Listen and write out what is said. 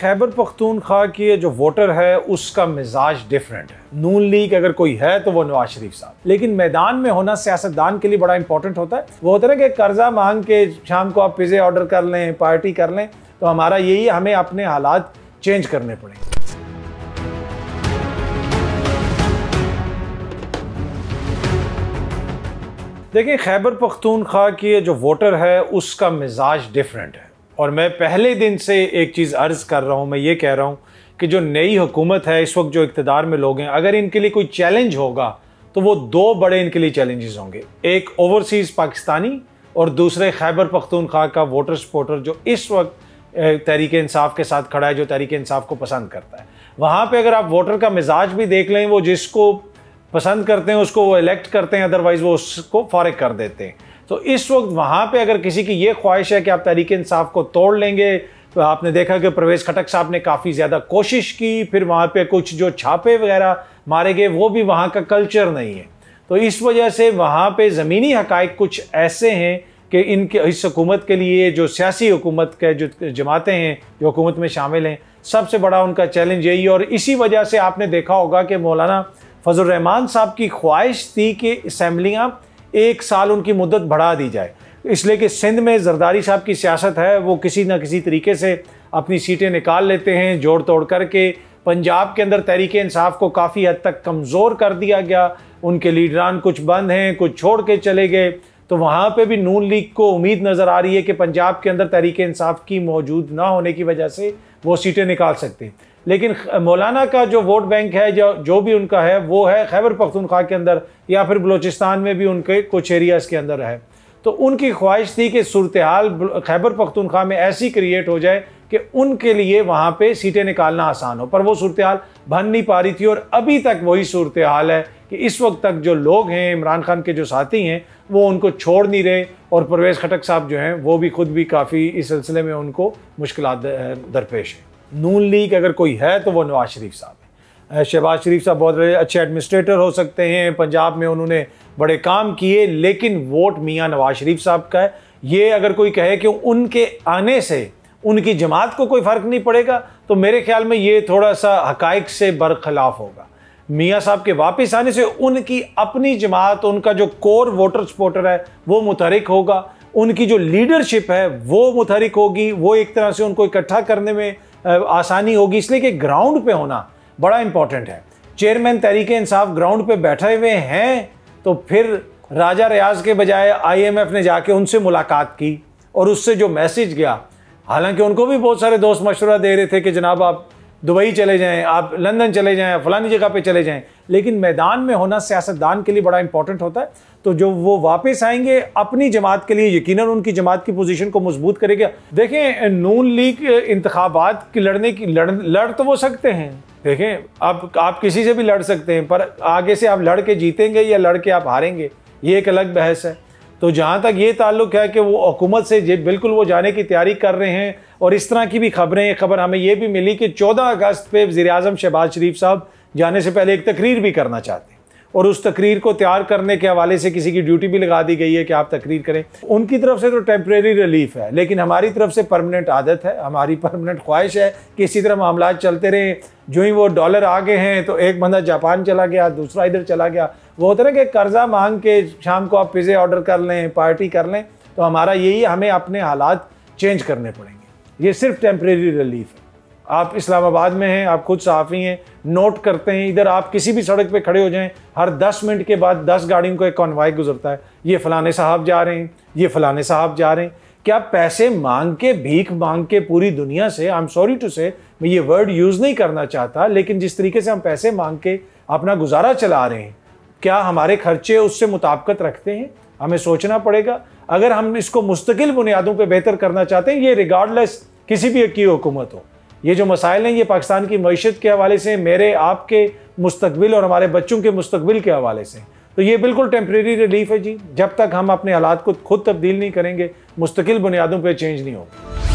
खैबर पख्तूनख्वा के जो वोटर है उसका मिजाज डिफरेंट है नून लीग अगर कोई है तो वो नवाज शरीफ साहब लेकिन मैदान में होना सियासतदान के लिए बड़ा इंपॉर्टेंट होता है वो होता है ना कि कर्जा मांग के शाम को आप पिज़्ज़े ऑर्डर कर लें पार्टी कर लें तो हमारा यही हमें अपने हालात चेंज करने पड़ेंगे देखिए खैबर पख्तूनख्वा के जो वोटर है उसका मिजाज डिफरेंट है और मैं पहले दिन से एक चीज़ अर्ज़ कर रहा हूँ मैं ये कह रहा हूँ कि जो नई हुकूमत है इस वक्त जो इकतदार में लोग हैं अगर इनके लिए कोई चैलेंज होगा तो वो दो बड़े इनके लिए चैलेंजेस होंगे एक ओवरसीज़ पाकिस्तानी और दूसरे खैबर पख्तूनख्वा का वोटर सपोर्टर जो इस वक्त तहरीक इंसाफ के साथ खड़ा है जो तहरीक इंसाफ को पसंद करता है वहाँ पर अगर आप वोटर का मिजाज भी देख लें वो जिसको पसंद करते हैं उसको वो इलेक्ट करते हैं अदरवाइज़ वो उसको फॉरग कर देते हैं तो इस वक्त वहाँ पे अगर किसी की ये ख्वाहिश है कि आप तहरीक इंसाफ को तोड़ लेंगे तो आपने देखा कि प्रवेश खटक साहब ने काफ़ी ज़्यादा कोशिश की फिर वहाँ पे कुछ जो छापे वगैरह मारे गए वो भी वहाँ का कल्चर नहीं है तो इस वजह से वहाँ पे ज़मीनी हकाइक कुछ ऐसे हैं कि इनके इस हुकूमत के लिए जो सियासी हुकूमत के जो जमातें हैं जो हुकूमत में शामिल हैं सबसे बड़ा उनका चैलेंज यही और इसी वजह से आपने देखा होगा कि मौलाना फजल रहमान साहब की ख्वाहिश थी कि असम्बलियाँ एक साल उनकी मुद्दत बढ़ा दी जाए इसलिए कि सिंध में जरदारी साहब की सियासत है वो किसी न किसी तरीके से अपनी सीटें निकाल लेते हैं जोड़ तोड़ करके पंजाब के अंदर तहरीक इंसाफ को काफ़ी हद तक कमज़ोर कर दिया गया उनके लीडरान कुछ बंद हैं कुछ छोड़ के चले गए तो वहाँ पे भी नून लीग को उम्मीद नज़र आ रही है कि पंजाब के अंदर तहरीक इंसाफ की मौजूद ना होने की वजह से वो सीटें निकाल सकते हैं लेकिन मौलाना का जो वोट बैंक है जो जो भी उनका है वो है खैबर पख्तूनख्वा के अंदर या फिर बलूचिस्तान में भी उनके कुछ एरियाज़ के अंदर है तो उनकी ख्वाहिश थी कि सूरत हाल खैबर पख्तूनख्वा में ऐसी क्रिएट हो जाए कि उनके लिए वहाँ पर सीटें निकालना आसान हो पर वो सूरत हाल बन नहीं पा रही थी और अभी तक वही सूरत हाल है कि इस वक्त तक जो लोग हैं इमरान खान के जो साथी हैं वो उनको छोड़ नहीं रहे और परवेज़ खटक साहब जो हैं वो भी खुद भी काफ़ी इस सिलसिले में उनको मुश्किल दरपेश हैं नून लीग अगर कोई है तो वो नवाज शरीफ साहब है शहबाज शरीफ साहब बहुत बड़े अच्छे एडमिनिस्ट्रेटर हो सकते हैं पंजाब में उन्होंने बड़े काम किए लेकिन वोट मियाँ नवाज शरीफ साहब का है ये अगर कोई कहे कि उनके आने से उनकी जमात को कोई फ़र्क नहीं पड़ेगा तो मेरे ख्याल में ये थोड़ा सा हकाइक से बरखिलाफ होगा मियाँ साहब के वापस आने से उनकी अपनी जमात उनका जो कोर वोटर सपोर्टर है वो मुतहरक होगा उनकी जो लीडरशिप है वो मुतहरक होगी वो एक तरह से उनको इकट्ठा करने में आसानी होगी इसलिए कि ग्राउंड पे होना बड़ा इंपॉर्टेंट है चेयरमैन तरीके इंसाफ ग्राउंड पे बैठे हुए हैं तो फिर राजा रियाज के बजाय आईएमएफ ने जाके उनसे मुलाकात की और उससे जो मैसेज गया हालांकि उनको भी बहुत सारे दोस्त मशवरा दे रहे थे कि जनाब आप दुबई चले जाएं आप लंदन चले जाएं फलानी जगह पे चले जाएं लेकिन मैदान में होना सियासतदान के लिए बड़ा इंपॉर्टेंट होता है तो जो वो वापस आएंगे अपनी जमात के लिए यकीन उनकी जमात की पोजीशन को मजबूत करेगा देखें नून लीग इंतबात की लड़ने की लड़ लड़ तो वो सकते हैं देखें आप आप किसी से भी लड़ सकते हैं पर आगे से आप लड़ के जीतेंगे या लड़ के आप हारेंगे ये एक अलग बहस है तो जहाँ तक ये ताल्लुक है कि वो हुकूमत से जे बिल्कुल वो जाने की तैयारी कर रहे हैं और इस तरह की भी खबरें खबर हमें ये भी मिली कि 14 अगस्त पे वजी अजम शहबाज शरीफ साहब जाने से पहले एक तकरीर भी करना चाहते हैं और उस तकरीर को तैयार करने के हवाले से किसी की ड्यूटी भी लगा दी गई है कि आप तकरीर करें उनकी तरफ से तो टेम्प्रेरी रिलीफ है लेकिन हमारी तरफ से परमानेंट आदत है हमारी परमानेंट ख्वाहिश है कि इसी तरह मामला चलते रहें जो ही वो डॉलर आ गए हैं तो एक बंदा जापान चला गया दूसरा इधर चला गया वो होता ना कि कर्जा मांग के शाम को आप पिज़्ज़े ऑर्डर कर लें पार्टी कर लें तो हमारा यही हमें अपने हालात चेंज करने पड़ेंगे ये सिर्फ टेम्प्रेरी रिलीफ है आप इस्लामाबाद में हैं आप खुद सहाफ़ी हैं नोट करते हैं इधर आप किसी भी सड़क पे खड़े हो जाएं हर 10 मिनट के बाद 10 गाड़ियों को एक कॉन्वाई गुजरता है ये फ़लाने साहब जा रहे हैं ये फ़लाने साहब जा रहे हैं क्या पैसे मांग के भीख मांग के पूरी दुनिया से आई एम सॉरी टू से मैं ये वर्ड यूज़ नहीं करना चाहता लेकिन जिस तरीके से हम पैसे मांग के अपना गुजारा चला रहे हैं क्या हमारे खर्चे उससे मुताबकत रखते हैं हमें सोचना पड़ेगा अगर हम इसको मुस्तकिल बुनियादों पर बेहतर करना चाहते हैं ये रिगार्डलेस किसी भी की हुकूमत हो ये जो मसाइल हैं ये पाकिस्तान की मीशत के हवाले से मेरे आपके मुस्तबिल और हमारे बच्चों के मुस्तबिल के हवाले से तो ये बिल्कुल टेम्प्रेरी रिलीफ है जी जब तक हम अपने हालात को खुद तब्दील नहीं करेंगे मुस्तकिल बुनियादों पर चेंज नहीं होगा